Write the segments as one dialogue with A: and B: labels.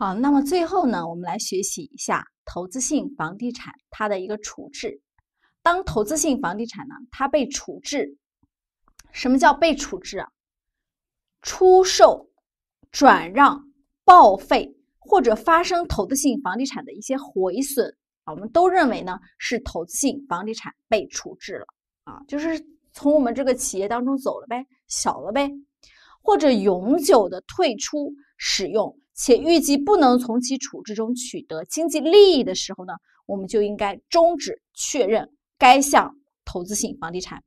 A: 好，那么最后呢，我们来学习一下投资性房地产它的一个处置。当投资性房地产呢，它被处置，什么叫被处置啊？出售、转让、报废，或者发生投资性房地产的一些毁损啊，我们都认为呢是投资性房地产被处置了啊，就是从我们这个企业当中走了呗，小了呗，或者永久的退出使用。且预计不能从其处置中取得经济利益的时候呢，我们就应该终止确认该项投资性房地产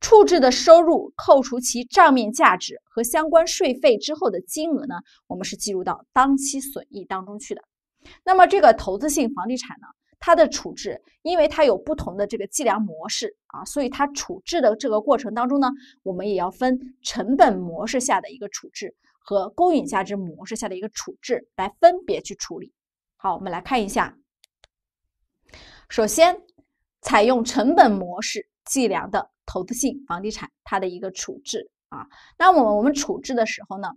A: 处置的收入，扣除其账面价值和相关税费之后的金额呢，我们是计入到当期损益当中去的。那么这个投资性房地产呢，它的处置，因为它有不同的这个计量模式啊，所以它处置的这个过程当中呢，我们也要分成本模式下的一个处置。和公允价值模式下的一个处置，来分别去处理。好，我们来看一下。首先，采用成本模式计量的投资性房地产，它的一个处置啊。那我们我们处置的时候呢，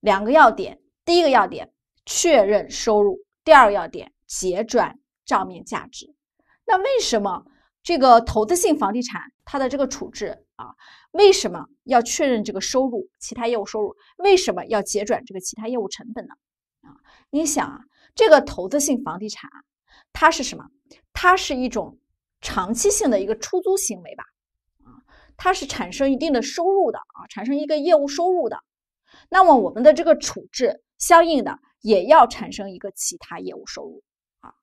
A: 两个要点：第一个要点，确认收入；第二个要点，结转账面价值。那为什么这个投资性房地产它的这个处置？啊，为什么要确认这个收入？其他业务收入为什么要结转这个其他业务成本呢？啊，你想啊，这个投资性房地产，它是什么？它是一种长期性的一个出租行为吧？啊，它是产生一定的收入的啊，产生一个业务收入的。那么我们的这个处置，相应的也要产生一个其他业务收入啊。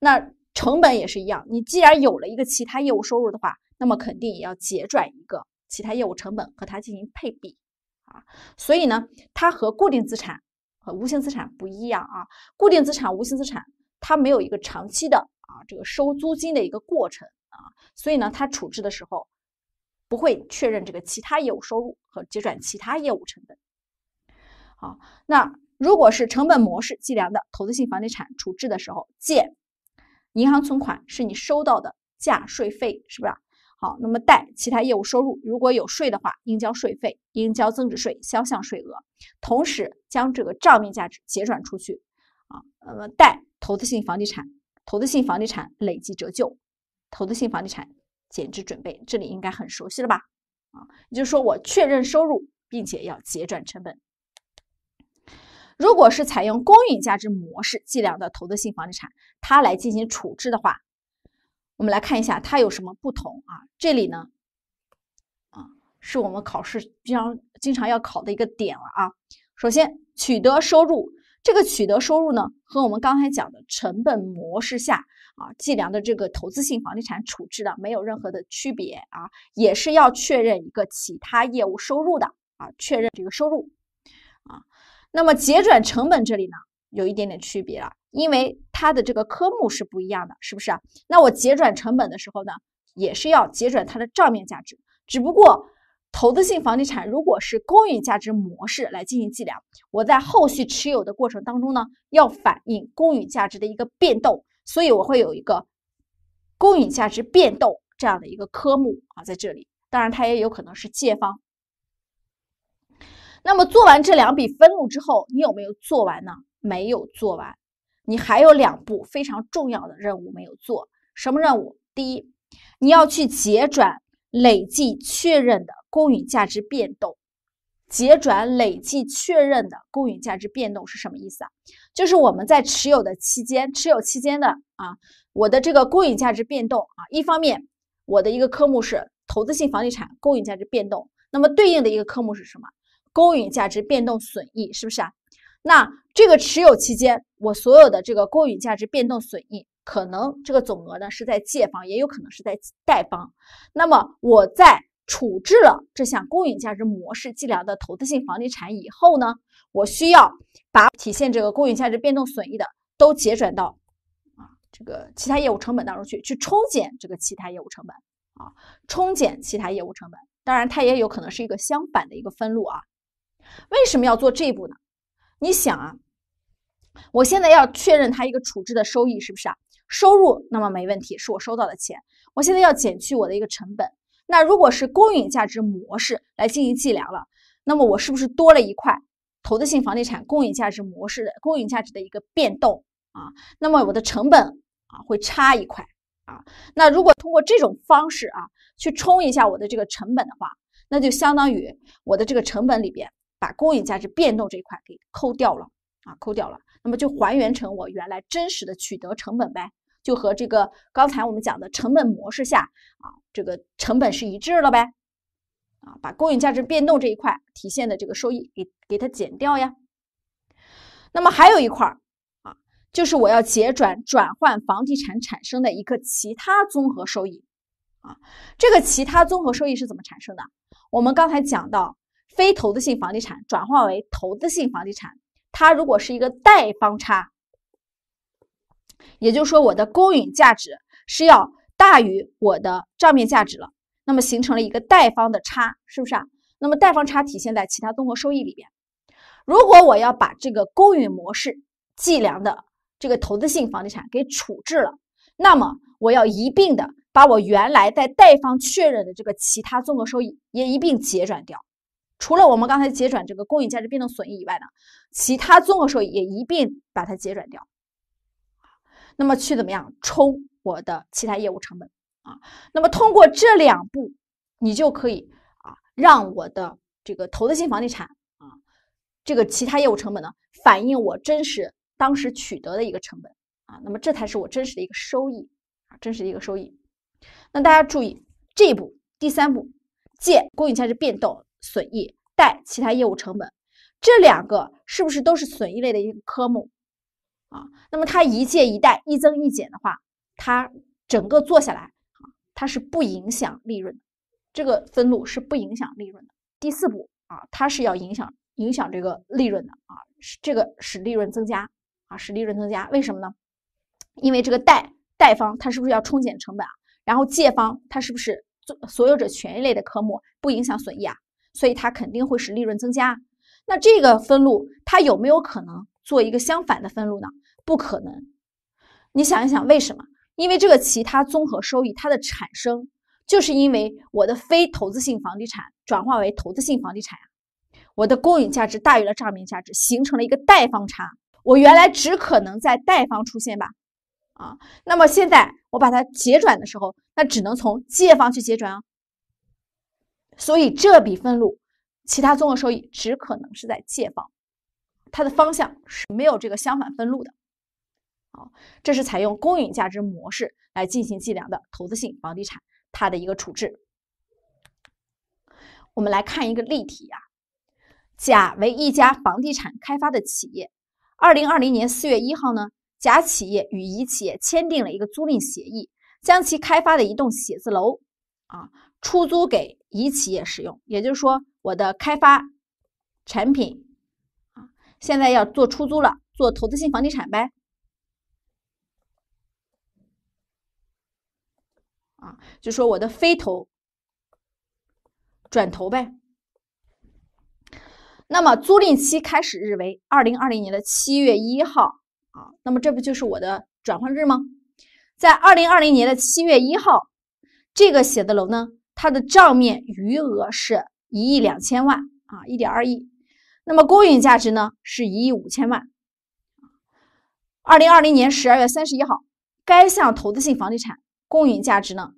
A: 那成本也是一样，你既然有了一个其他业务收入的话。那么肯定也要结转一个其他业务成本和它进行配比，啊，所以呢，它和固定资产和无形资产不一样啊，固定资产、无形资产它没有一个长期的啊这个收租金的一个过程啊，所以呢，它处置的时候不会确认这个其他业务收入和结转其他业务成本。好，那如果是成本模式计量的投资性房地产处置的时候，借银行存款是你收到的价税费是不是？好，那么贷其他业务收入，如果有税的话，应交税费、应交增值税销项税额，同时将这个账面价值结转出去，啊，那么贷投资性房地产，投资性房地产累计折旧，投资性房地产减值准备，这里应该很熟悉了吧？啊，也就是说我确认收入，并且要结转成本。如果是采用公允价值模式计量的投资性房地产，它来进行处置的话。我们来看一下它有什么不同啊？这里呢，啊，是我们考试经常经常要考的一个点了啊。首先，取得收入，这个取得收入呢，和我们刚才讲的成本模式下啊计量的这个投资性房地产处置的没有任何的区别啊，也是要确认一个其他业务收入的啊，确认这个收入啊。那么结转成本这里呢，有一点点区别了。因为它的这个科目是不一样的，是不是？那我结转成本的时候呢，也是要结转它的账面价值。只不过，投资性房地产如果是公允价值模式来进行计量，我在后续持有的过程当中呢，要反映公允价值的一个变动，所以我会有一个公允价值变动这样的一个科目啊，在这里，当然它也有可能是借方。那么做完这两笔分录之后，你有没有做完呢？没有做完。你还有两步非常重要的任务没有做，什么任务？第一，你要去结转累计确认的公允价值变动。结转累计确认的公允价值变动是什么意思啊？就是我们在持有的期间，持有期间的啊，我的这个公允价值变动啊，一方面，我的一个科目是投资性房地产公允价值变动，那么对应的一个科目是什么？公允价值变动损益，是不是啊？那这个持有期间，我所有的这个公允价值变动损益，可能这个总额呢是在借方，也有可能是在贷方。那么我在处置了这项公允价值模式计量的投资性房地产以后呢，我需要把体现这个公允价值变动损益的都结转到啊这个其他业务成本当中去，去冲减这个其他业务成本啊，冲减其他业务成本。当然，它也有可能是一个相反的一个分录啊。为什么要做这一步呢？你想啊，我现在要确认它一个处置的收益是不是啊？收入那么没问题，是我收到的钱。我现在要减去我的一个成本。那如果是公允价值模式来进行计量了，那么我是不是多了一块投资性房地产公允价值模式的公允价值的一个变动啊？那么我的成本啊会差一块啊。那如果通过这种方式啊去冲一下我的这个成本的话，那就相当于我的这个成本里边。把公允价值变动这一块给抠掉了啊，抠掉了，那么就还原成我原来真实的取得成本呗，就和这个刚才我们讲的成本模式下啊，这个成本是一致了呗，啊，把公允价值变动这一块体现的这个收益给给它减掉呀。那么还有一块啊，就是我要结转转换房地产产生的一个其他综合收益啊，这个其他综合收益是怎么产生的？我们刚才讲到。非投资性房地产转化为投资性房地产，它如果是一个贷方差，也就是说我的公允价值是要大于我的账面价值了，那么形成了一个贷方的差，是不是啊？那么贷方差体现在其他综合收益里边。如果我要把这个公允模式计量的这个投资性房地产给处置了，那么我要一并的把我原来在贷方确认的这个其他综合收益也一并结转掉。除了我们刚才结转这个公允价值变动损益以外呢，其他综合收益也一并把它结转掉，那么去怎么样冲我的其他业务成本啊？那么通过这两步，你就可以啊让我的这个投资性房地产啊这个其他业务成本呢反映我真实当时取得的一个成本啊，那么这才是我真实的一个收益啊，真实的一个收益。那大家注意这一步第三步借公允价值变动。损益贷其他业务成本，这两个是不是都是损益类的一个科目啊？那么它一借一贷一增一减的话，它整个做下来啊，它是不影响利润，的，这个分录是不影响利润的。第四步啊，它是要影响影响这个利润的啊，是这个使利润增加啊，使利润增加。为什么呢？因为这个贷贷方它是不是要冲减成本啊？然后借方它是不是做所有者权益类的科目，不影响损益啊？所以它肯定会使利润增加。那这个分录它有没有可能做一个相反的分录呢？不可能。你想一想，为什么？因为这个其他综合收益它的产生，就是因为我的非投资性房地产转化为投资性房地产呀，我的公允价值大于了账面价值，形成了一个贷方差。我原来只可能在贷方出现吧？啊，那么现在我把它结转的时候，那只能从借方去结转啊。所以这笔分录，其他综合收益只可能是在借方，它的方向是没有这个相反分录的。好，这是采用公允价值模式来进行计量的投资性房地产它的一个处置。我们来看一个例题啊，甲为一家房地产开发的企业，二零二零年四月一号呢，甲企业与乙企业签订了一个租赁协议，将其开发的一栋写字楼。啊，出租给乙企业使用，也就是说，我的开发产品啊，现在要做出租了，做投资性房地产呗。啊，就说我的非投转投呗。那么租赁期开始日为二零二零年的七月一号啊，那么这不就是我的转换日吗？在二零二零年的七月一号。这个写字楼呢，它的账面余额是一亿两千万啊，一点二亿。那么公允价值呢，是一亿五千万。二零二零年十二月三十一号，该项投资性房地产公允价值呢，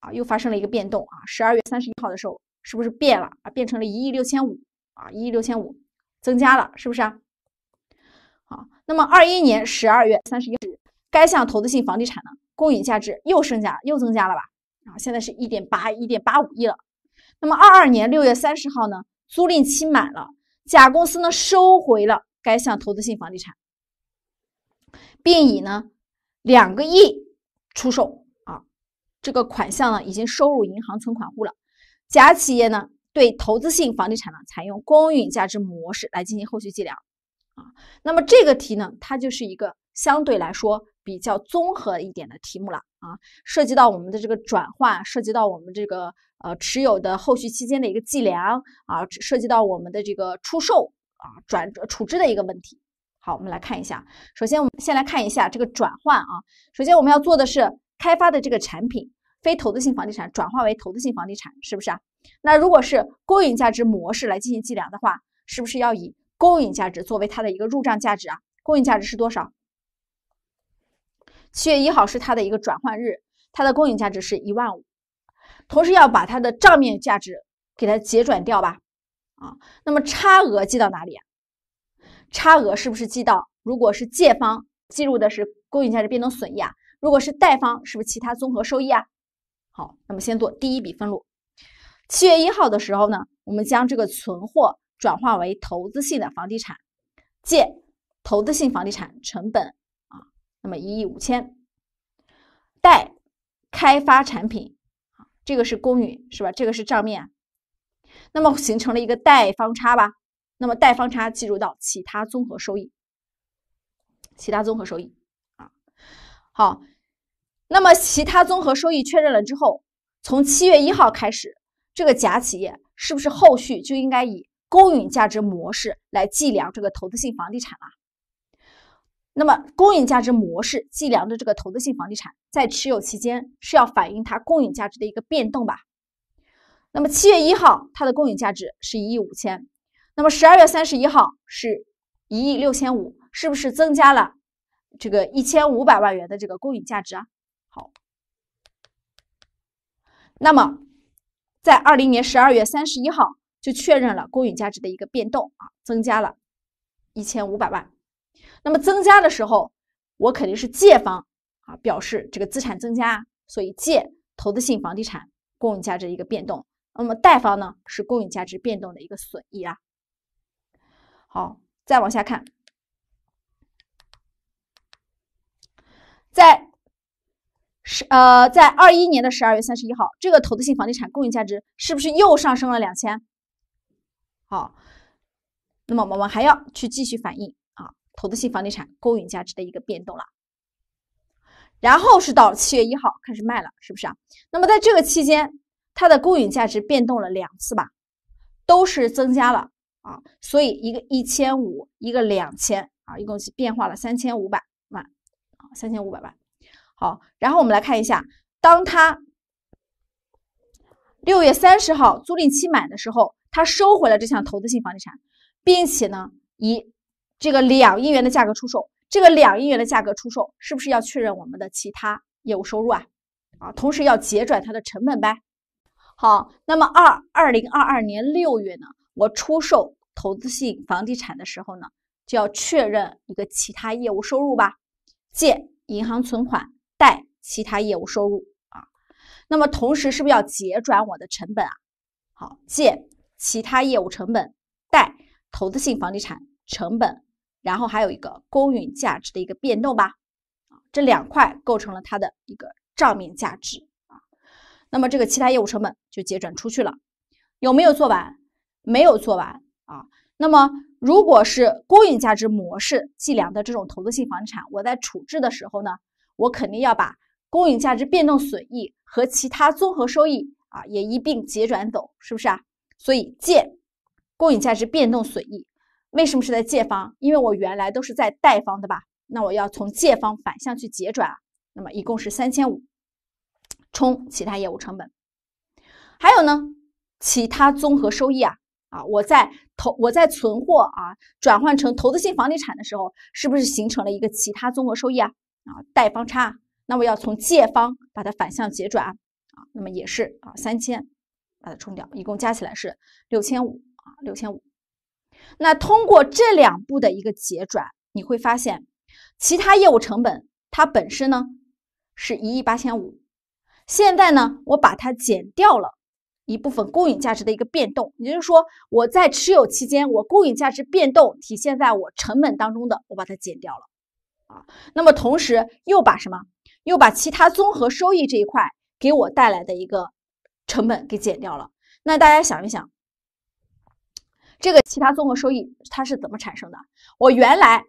A: 啊又发生了一个变动啊。十二月三十一号的时候，是不是变了啊？变成了一亿六千五啊，一亿六千五增加了，是不是啊？好，那么二一年十二月三十一日，该项投资性房地产呢，公允价值又增加，又增加了吧？啊，现在是1.8、1.85亿了。那么二二年六月三十号呢，租赁期满了，甲公司呢收回了该项投资性房地产，并以呢两个亿出售啊。这个款项呢已经收入银行存款户了。甲企业呢对投资性房地产呢采用公允价值模式来进行后续计量啊。那么这个题呢它就是一个相对来说。比较综合一点的题目了啊，涉及到我们的这个转换，涉及到我们这个呃持有的后续期间的一个计量啊，涉及到我们的这个出售啊转处置的一个问题。好，我们来看一下，首先我们先来看一下这个转换啊，首先我们要做的是开发的这个产品非投资性房地产转化为投资性房地产，是不是啊？那如果是公允价值模式来进行计量的话，是不是要以公允价值作为它的一个入账价值啊？公允价值是多少？七月一号是它的一个转换日，它的公允价值是一万五，同时要把它的账面价值给它结转掉吧，啊，那么差额记到哪里？啊？差额是不是记到？如果是借方，记录的是公允价值变动损益啊；如果是贷方，是不是其他综合收益啊？好，那么先做第一笔分录。七月一号的时候呢，我们将这个存货转化为投资性的房地产，借投资性房地产成本。那么一亿五千，待开发产品，这个是公允是吧？这个是账面，那么形成了一个贷方差吧？那么贷方差计入到其他综合收益。其他综合收益啊，好，那么其他综合收益确认了之后，从七月一号开始，这个甲企业是不是后续就应该以公允价值模式来计量这个投资性房地产了？那么，公允价值模式计量的这个投资性房地产，在持有期间是要反映它公允价值的一个变动吧？那么七月一号，它的公允价值是一亿五千，那么十二月三十一号是一亿六千五，是不是增加了这个一千五百万元的这个公允价值啊？好，那么在二零年十二月三十一号就确认了公允价值的一个变动啊，增加了一千五百万。那么增加的时候，我肯定是借方啊，表示这个资产增加，所以借投资性房地产公允价值一个变动。那么贷方呢，是公允价值变动的一个损益啊。好，再往下看，在十呃，在二一年的十二月三十一号，这个投资性房地产公允价值是不是又上升了两千？好，那么我们还要去继续反映。投资性房地产公允价值的一个变动了，然后是到七月一号开始卖了，是不是啊？那么在这个期间，它的公允价值变动了两次吧，都是增加了啊，所以一个一千五，一个两千啊，一共是变化了三千五百万啊，三千五百万。好，然后我们来看一下，当他六月三十号租赁期满的时候，他收回了这项投资性房地产，并且呢以。这个两亿元的价格出售，这个两亿元的价格出售，是不是要确认我们的其他业务收入啊？啊，同时要结转它的成本呗。好，那么二二零二二年六月呢，我出售投资性房地产的时候呢，就要确认一个其他业务收入吧，借银行存款，贷其他业务收入啊。那么同时是不是要结转我的成本啊？好，借其他业务成本，贷投资性房地产成本。然后还有一个公允价值的一个变动吧，啊，这两块构成了它的一个账面价值啊。那么这个其他业务成本就结转出去了，有没有做完？没有做完啊。那么如果是公允价值模式计量的这种投资性房产，我在处置的时候呢，我肯定要把公允价值变动损益和其他综合收益啊也一并结转走，是不是啊？所以借公允价值变动损益。为什么是在借方？因为我原来都是在贷方的吧？那我要从借方反向去结转啊。那么一共是三千五，充其他业务成本。还有呢，其他综合收益啊啊，我在投我在存货啊转换成投资性房地产的时候，是不是形成了一个其他综合收益啊？啊，贷方差，那我要从借方把它反向结转啊，那么也是啊三千，把它冲掉，一共加起来是六千五啊六千五。那通过这两步的一个结转，你会发现，其他业务成本它本身呢是1亿8千五，现在呢我把它减掉了一部分公允价值的一个变动，也就是说我在持有期间我公允价值变动体现在我成本当中的，我把它减掉了啊。那么同时又把什么？又把其他综合收益这一块给我带来的一个成本给减掉了。那大家想一想。这个其他综合收益它是怎么产生的？我原来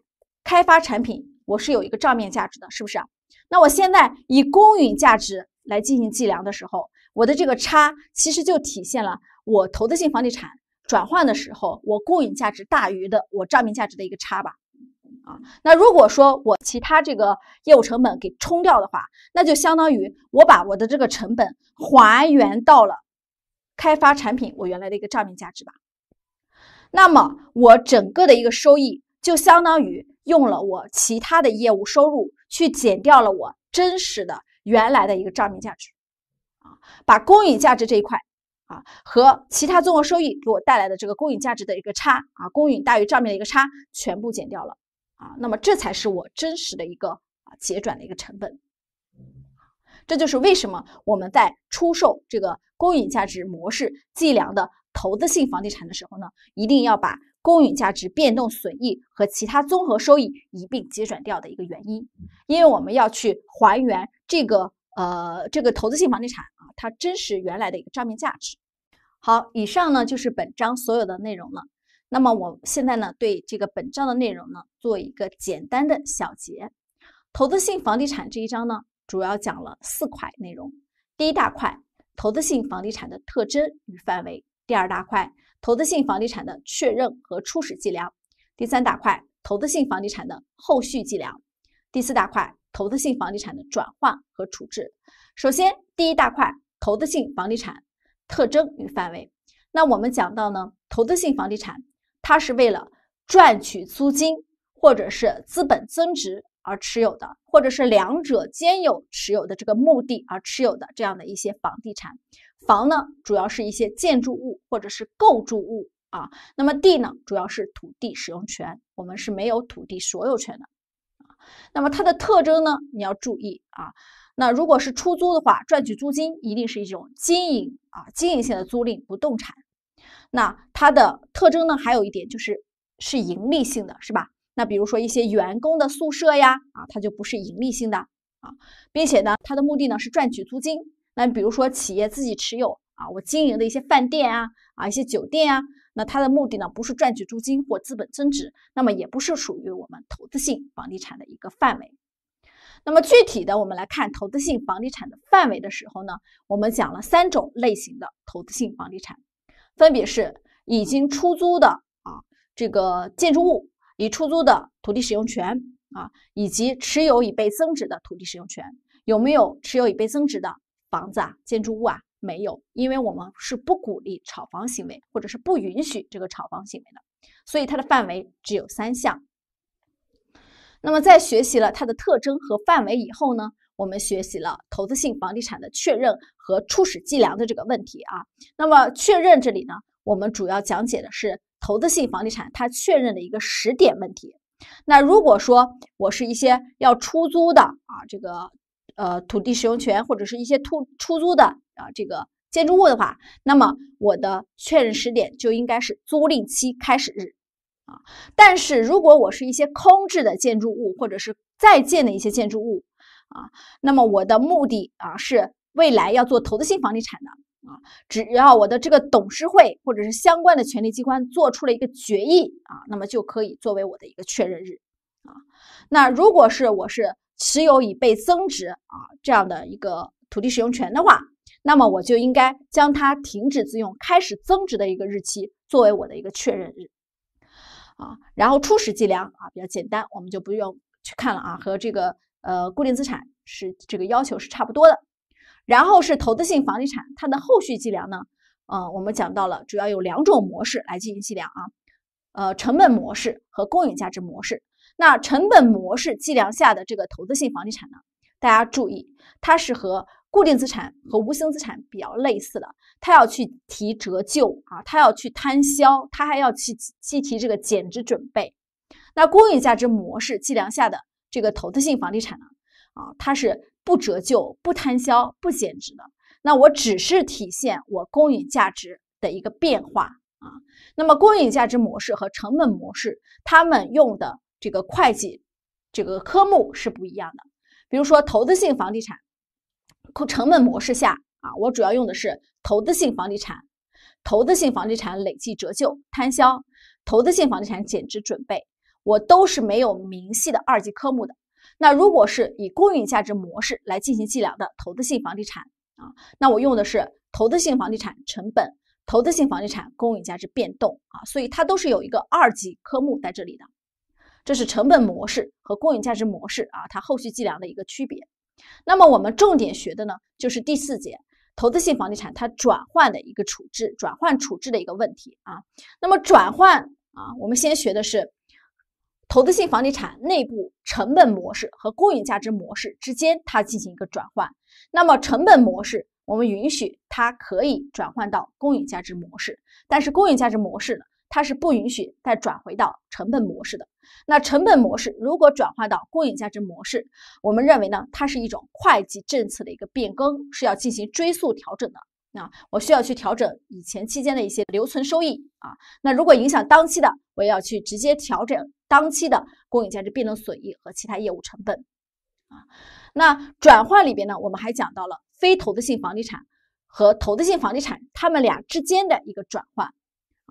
A: 开发产品我是有一个账面价值的，是不是？那我现在以公允价值来进行计量的时候，我的这个差其实就体现了我投资性房地产转换的时候，我公允价值大于的我账面价值的一个差吧？啊，那如果说我其他这个业务成本给冲掉的话，那就相当于我把我的这个成本还原到了开发产品我原来的一个账面价值吧。那么，我整个的一个收益就相当于用了我其他的业务收入去减掉了我真实的原来的一个账面价值，啊，把公允价值这一块，啊和其他综合收益给我带来的这个公允价值的一个差，啊，公允大于账面的一个差，全部减掉了，啊，那么这才是我真实的一个啊结转的一个成本。这就是为什么我们在出售这个公允价值模式计量的。投资性房地产的时候呢，一定要把公允价值变动损益和其他综合收益一并结转掉的一个原因，因为我们要去还原这个呃这个投资性房地产啊，它真实原来的一个账面价值。好，以上呢就是本章所有的内容了。那么我现在呢对这个本章的内容呢做一个简单的小结。投资性房地产这一章呢主要讲了四块内容，第一大块投资性房地产的特征与范围。第二大块，投资性房地产的确认和初始计量；第三大块，投资性房地产的后续计量；第四大块，投资性房地产的转换和处置。首先，第一大块，投资性房地产特征与范围。那我们讲到呢，投资性房地产，它是为了赚取租金或者是资本增值而持有的，或者是两者兼有持有的这个目的而持有的这样的一些房地产。房呢，主要是一些建筑物或者是构筑物啊。那么地呢，主要是土地使用权，我们是没有土地所有权的。那么它的特征呢，你要注意啊。那如果是出租的话，赚取租金，一定是一种经营啊，经营性的租赁不动产。那它的特征呢，还有一点就是是盈利性的，是吧？那比如说一些员工的宿舍呀，啊，它就不是盈利性的啊，并且呢，它的目的呢是赚取租金。那比如说企业自己持有啊，我经营的一些饭店啊，啊一些酒店啊，那它的目的呢不是赚取租金或资本增值，那么也不是属于我们投资性房地产的一个范围。那么具体的我们来看投资性房地产的范围的时候呢，我们讲了三种类型的投资性房地产，分别是已经出租的啊这个建筑物，已出租的土地使用权啊，以及持有已被增值的土地使用权。有没有持有已被增值的？房子啊，建筑物啊，没有，因为我们是不鼓励炒房行为，或者是不允许这个炒房行为的，所以它的范围只有三项。那么，在学习了它的特征和范围以后呢，我们学习了投资性房地产的确认和初始计量的这个问题啊。那么，确认这里呢，我们主要讲解的是投资性房地产它确认的一个时点问题。那如果说我是一些要出租的啊，这个。呃，土地使用权或者是一些出出租的啊，这个建筑物的话，那么我的确认时点就应该是租赁期开始日啊。但是如果我是一些空置的建筑物，或者是在建的一些建筑物啊，那么我的目的啊是未来要做投资性房地产的啊，只要我的这个董事会或者是相关的权力机关做出了一个决议啊，那么就可以作为我的一个确认日啊。那如果是我是。持有已被增值啊这样的一个土地使用权的话，那么我就应该将它停止自用、开始增值的一个日期作为我的一个确认日，啊，然后初始计量啊比较简单，我们就不用去看了啊，和这个呃固定资产是这个要求是差不多的。然后是投资性房地产，它的后续计量呢，呃，我们讲到了主要有两种模式来进行计量啊，呃，成本模式和公允价值模式。那成本模式计量下的这个投资性房地产呢？大家注意，它是和固定资产和无形资产比较类似的，它要去提折旧啊，它要去摊销，它还要去计提这个减值准备。那公允价值模式计量下的这个投资性房地产呢？啊，它是不折旧、不摊销、不减值的。那我只是体现我公允价值的一个变化啊。那么公允价值模式和成本模式，他们用的。这个会计，这个科目是不一样的。比如说，投资性房地产，成本模式下啊，我主要用的是投资性房地产，投资性房地产累计折旧摊销，投资性房地产减值准备，我都是没有明细的二级科目的。那如果是以公允价值模式来进行计量的投资性房地产啊，那我用的是投资性房地产成本，投资性房地产公允价值变动啊，所以它都是有一个二级科目在这里的。这是成本模式和公允价值模式啊，它后续计量的一个区别。那么我们重点学的呢，就是第四节投资性房地产它转换的一个处置、转换处置的一个问题啊。那么转换啊，我们先学的是投资性房地产内部成本模式和公允价值模式之间它进行一个转换。那么成本模式，我们允许它可以转换到公允价值模式，但是公允价值模式呢？它是不允许再转回到成本模式的。那成本模式如果转换到公允价值模式，我们认为呢，它是一种会计政策的一个变更，是要进行追溯调整的。啊，我需要去调整以前期间的一些留存收益啊。那如果影响当期的，我要去直接调整当期的公允价值变动损益和其他业务成本啊。那转换里边呢，我们还讲到了非投资性房地产和投资性房地产它们俩之间的一个转换。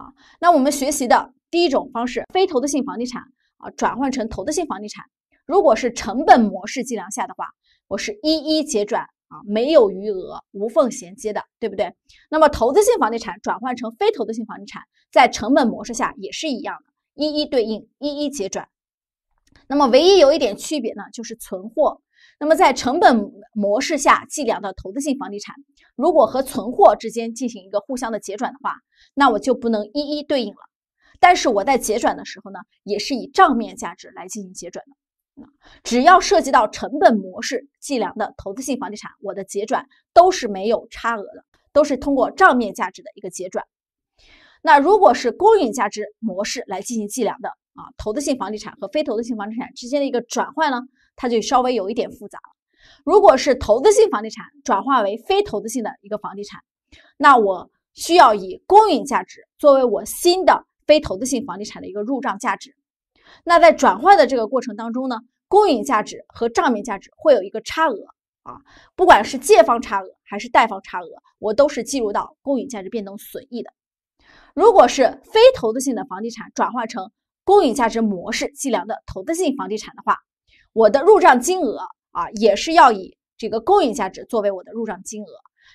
A: 啊，那我们学习的第一种方式，非投资性房地产啊转换成投资性房地产，如果是成本模式计量下的话，我是一一结转啊，没有余额，无缝衔接的，对不对？那么投资性房地产转换成非投资性房地产，在成本模式下也是一样的，一一对应，一一结转。那么唯一有一点区别呢，就是存货。那么在成本模式下计量的投资性房地产，如果和存货之间进行一个互相的结转的话。那我就不能一一对应了，但是我在结转的时候呢，也是以账面价值来进行结转的。只要涉及到成本模式计量的投资性房地产，我的结转都是没有差额的，都是通过账面价值的一个结转。那如果是公允价值模式来进行计量的啊，投资性房地产和非投资性房地产之间的一个转换呢，它就稍微有一点复杂了。如果是投资性房地产转化为非投资性的一个房地产，那我。需要以公允价值作为我新的非投资性房地产的一个入账价值。那在转换的这个过程当中呢，公允价值和账面价值会有一个差额啊，不管是借方差额还是贷方差额，我都是计入到公允价值变动损益的。如果是非投资性的房地产转换成公允价值模式计量的投资性房地产的话，我的入账金额啊，也是要以这个公允价值作为我的入账金额。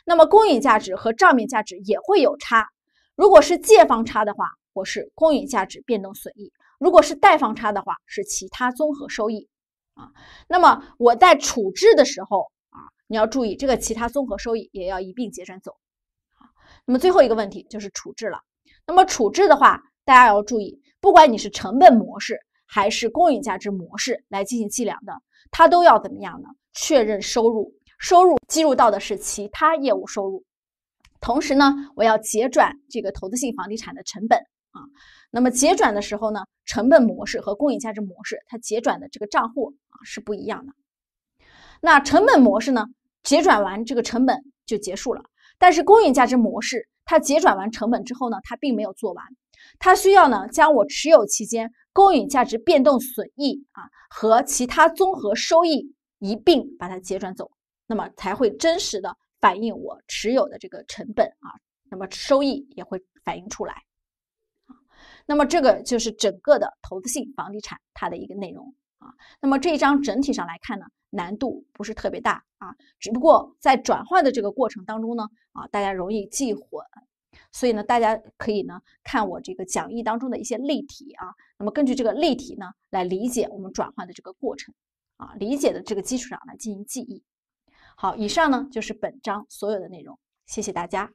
A: 那么公允价值和账面价值也会有差，如果是借方差的话，我是公允价值变动损益；如果是贷方差的话，是其他综合收益。啊，那么我在处置的时候啊，你要注意这个其他综合收益也要一并结转走。那么最后一个问题就是处置了。那么处置的话，大家要注意，不管你是成本模式还是公允价值模式来进行计量的，它都要怎么样呢？确认收入。收入计入到的是其他业务收入，同时呢，我要结转这个投资性房地产的成本啊。那么结转的时候呢，成本模式和公允价值模式它结转的这个账户啊是不一样的。那成本模式呢，结转完这个成本就结束了。但是公允价值模式，它结转完成本之后呢，它并没有做完，它需要呢将我持有期间公允价值变动损益啊和其他综合收益一并把它结转走。那么才会真实的反映我持有的这个成本啊，那么收益也会反映出来。那么这个就是整个的投资性房地产它的一个内容啊。那么这一章整体上来看呢，难度不是特别大啊，只不过在转换的这个过程当中呢，啊，大家容易记混，所以呢，大家可以呢看我这个讲义当中的一些例题啊，那么根据这个例题呢来理解我们转换的这个过程啊，理解的这个基础上来进行记忆。好，以上呢就是本章所有的内容。谢谢大家。